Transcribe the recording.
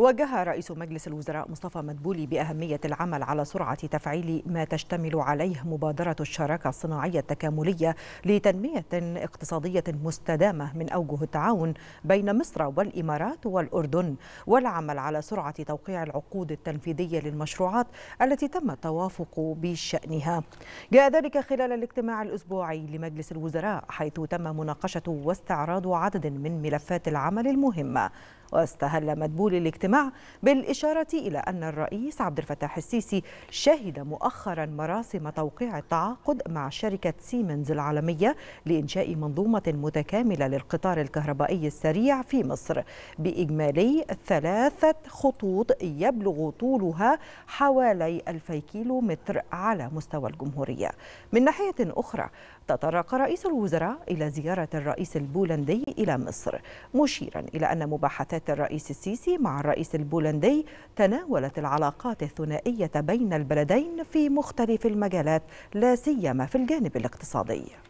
وجه رئيس مجلس الوزراء مصطفى مدبولي بأهمية العمل على سرعة تفعيل ما تشتمل عليه مبادرة الشراكة الصناعية التكاملية لتنمية اقتصادية مستدامة من أوجه التعاون بين مصر والإمارات والأردن والعمل على سرعة توقيع العقود التنفيذية للمشروعات التي تم التوافق بشأنها جاء ذلك خلال الاجتماع الأسبوعي لمجلس الوزراء حيث تم مناقشة واستعراض عدد من ملفات العمل المهمة واستهل مدبول الاجتماع بالإشارة إلى أن الرئيس عبد الفتاح السيسي شهد مؤخرا مراسم توقيع التعاقد مع شركة سيمنز العالمية لإنشاء منظومة متكاملة للقطار الكهربائي السريع في مصر بإجمالي ثلاثة خطوط يبلغ طولها حوالي 2000 كيلو متر على مستوى الجمهورية من ناحية أخرى تطرق رئيس الوزراء إلى زيارة الرئيس البولندي إلى مصر مشيرا إلى أن مباحثات ببعثة الرئيس السيسي مع الرئيس البولندي تناولت العلاقات الثنائية بين البلدين في مختلف المجالات لا سيما في الجانب الاقتصادي